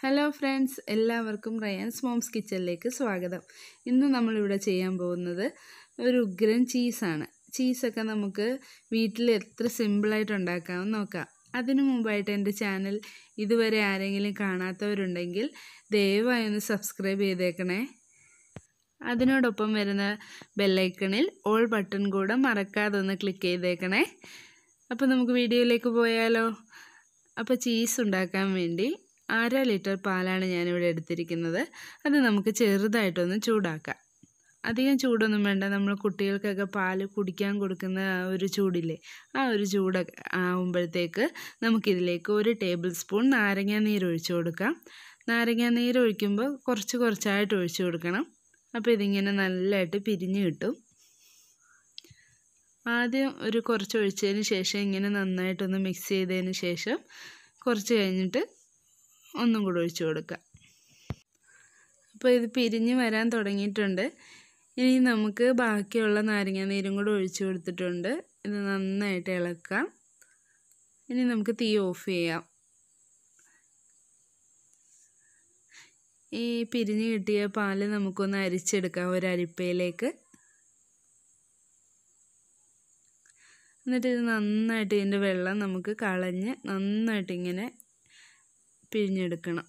hello friends എല്ലാവർക്കും Rayan's moms കിച്ചണിലേക്ക് സ്വാഗതം ഇന്ന് നമ്മളിവിടെ ചെയ്യാൻ പോകുന്നത് ഒരു ഉഗ്രൻ ചീസാണ് ചീസൊക്കെ നമുക്ക് വീട്ടിൽ എത്ര സിമ്പിളായിട്ട് ഉണ്ടാക്കാമെന്ന് നോക്കാം അതിനു മുമ്പായിട്ട് എൻ്റെ ചാനൽ ഇതുവരെ ആരെങ്കിലും കാണാത്തവരുണ്ടെങ്കിൽ ദയവായി ഒന്ന് സബ്സ്ക്രൈബ് ചെയ്തേക്കണേ അതിനോടൊപ്പം വരുന്ന ബെല്ലൈക്കണിൽ ഓൾ ബട്ടൺ കൂടെ മറക്കാതെ ഒന്ന് ക്ലിക്ക് ചെയ്തേക്കണേ അപ്പോൾ നമുക്ക് വീഡിയോയിലേക്ക് പോയാലോ അപ്പോൾ ചീസ് ഉണ്ടാക്കാൻ വേണ്ടി അര ലിറ്റർ പാലാണ് ഞാനിവിടെ എടുത്തിരിക്കുന്നത് അത് നമുക്ക് ചെറുതായിട്ടൊന്ന് ചൂടാക്കാം അധികം ചൂടൊന്നും വേണ്ട നമ്മൾ കുട്ടികൾക്കൊക്കെ പാൽ കുടിക്കാൻ കൊടുക്കുന്ന ഒരു ചൂടില്ലേ ആ ഒരു ചൂട് ആകുമ്പോഴത്തേക്ക് നമുക്കിതിലേക്ക് ഒരു ടേബിൾ സ്പൂൺ നാരങ്ങാ നീര് ഒഴിച്ചു കൊടുക്കാം നാരങ്ങാ നീര് ഒഴിക്കുമ്പോൾ കുറച്ച് കുറച്ചായിട്ട് ഒഴിച്ചു കൊടുക്കണം അപ്പോൾ ഇതിങ്ങനെ നല്ലതായിട്ട് പിരിഞ്ഞ് കിട്ടും ആദ്യം ഒരു കുറച്ച് ഒഴിച്ചതിന് ശേഷം ഇങ്ങനെ നന്നായിട്ടൊന്ന് മിക്സ് ചെയ്തതിന് ശേഷം കുറച്ച് കഴിഞ്ഞിട്ട് ഒന്നും കൂടെ ഒഴിച്ചു കൊടുക്കുക അപ്പോൾ ഇത് പിരിഞ്ഞ് വരാൻ തുടങ്ങിയിട്ടുണ്ട് ഇനി നമുക്ക് ബാക്കിയുള്ള നാരങ്ങ നീരും കൂടെ ഒഴിച്ചു കൊടുത്തിട്ടുണ്ട് ഇത് നന്നായിട്ട് ഇളക്കാം ഇനി നമുക്ക് തീ ഓഫ് ചെയ്യാം ഈ പിരിഞ്ഞ് കിട്ടിയ പാല് നമുക്കൊന്ന് അരിച്ചെടുക്കാം ഒരരിപ്പയിലേക്ക് എന്നിട്ട് ഇത് നന്നായിട്ട് ഇതിൻ്റെ വെള്ളം നമുക്ക് കളഞ്ഞ് നന്നായിട്ട് ഇങ്ങനെ പിഴിഞ്ഞെടുക്കണം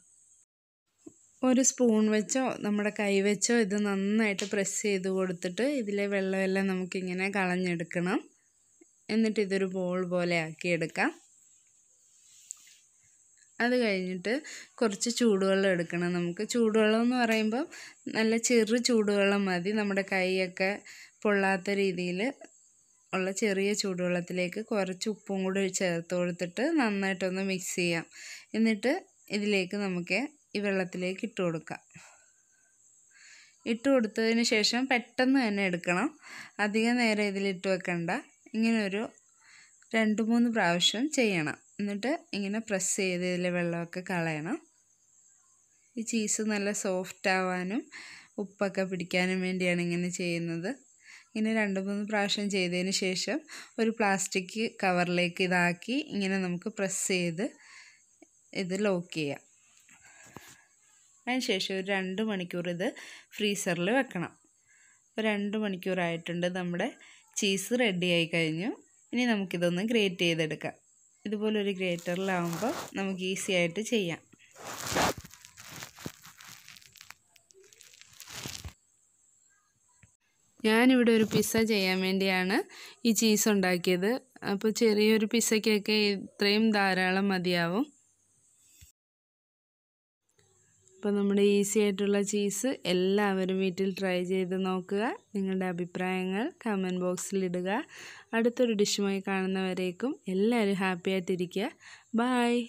ഒരു സ്പൂൺ വെച്ചോ നമ്മുടെ കൈ വെച്ചോ ഇത് നന്നായിട്ട് പ്രസ് ചെയ്ത് കൊടുത്തിട്ട് ഇതിലെ വെള്ളമെല്ലാം നമുക്കിങ്ങനെ കളഞ്ഞെടുക്കണം എന്നിട്ട് ഇതൊരു ബോൾ പോലെ ആക്കിയെടുക്കാം അത് കഴിഞ്ഞിട്ട് കുറച്ച് ചൂടുവെള്ളം എടുക്കണം നമുക്ക് ചൂടുവെള്ളം എന്ന് പറയുമ്പം നല്ല ചെറു ചൂടുവെള്ളം മതി നമ്മുടെ കൈയൊക്കെ പൊള്ളാത്ത രീതിയിൽ ഉള്ള ചെറിയ ചൂടുവെള്ളത്തിലേക്ക് കുറച്ച് ഉപ്പും കൂടി ചേർത്ത് കൊടുത്തിട്ട് നന്നായിട്ടൊന്ന് മിക്സ് ചെയ്യാം എന്നിട്ട് ഇതിലേക്ക് നമുക്ക് ഈ വെള്ളത്തിലേക്ക് ഇട്ട് കൊടുക്കാം ഇട്ട് കൊടുത്തതിന് ശേഷം പെട്ടെന്ന് തന്നെ എടുക്കണം അധികം നേരം ഇതിലിട്ട് വെക്കണ്ട ഇങ്ങനൊരു രണ്ട് മൂന്ന് പ്രാവശ്യം ചെയ്യണം എന്നിട്ട് ഇങ്ങനെ പ്രസ് ചെയ്ത് ഇതിലെ വെള്ളമൊക്കെ കളയണം ഈ ചീസ് നല്ല സോഫ്റ്റ് ആവാനും ഉപ്പൊക്കെ പിടിക്കാനും വേണ്ടിയാണ് ഇങ്ങനെ ചെയ്യുന്നത് ഇങ്ങനെ രണ്ട് മൂന്ന് പ്രാവശ്യം ചെയ്തതിന് ശേഷം ഒരു പ്ലാസ്റ്റിക് കവറിലേക്ക് ഇതാക്കി ഇങ്ങനെ നമുക്ക് പ്രസ് ചെയ്ത് ഇത് ലോക്ക് ചെയ്യാം അതിനുശേഷം ഒരു രണ്ട് മണിക്കൂർ ഇത് ഫ്രീസറിൽ വെക്കണം ഇപ്പോൾ രണ്ട് മണിക്കൂറായിട്ടുണ്ട് നമ്മുടെ ചീസ് റെഡിയായി കഴിഞ്ഞു ഇനി നമുക്കിതൊന്ന് ഗ്രേറ്റ് ചെയ്തെടുക്കാം ഇതുപോലൊരു ഗ്രേറ്ററിലാവുമ്പോൾ നമുക്ക് ഈസി ആയിട്ട് ചെയ്യാം ഞാനിവിടെ ഒരു പിസ്സ ചെയ്യാൻ വേണ്ടിയാണ് ഈ ചീസ് ഉണ്ടാക്കിയത് അപ്പോൾ ചെറിയൊരു പിസ്സയ്ക്കൊക്കെ ഇത്രയും ധാരാളം മതിയാവും അപ്പോൾ നമ്മുടെ ഈസി ആയിട്ടുള്ള ചീസ് എല്ലാവരും വീട്ടിൽ ട്രൈ ചെയ്ത് നോക്കുക നിങ്ങളുടെ അഭിപ്രായങ്ങൾ കമൻറ്റ് ബോക്സിലിടുക അടുത്തൊരു ഡിഷുമായി കാണുന്നവരേക്കും എല്ലാവരും ഹാപ്പി ആയിട്ടിരിക്കുക ബായ്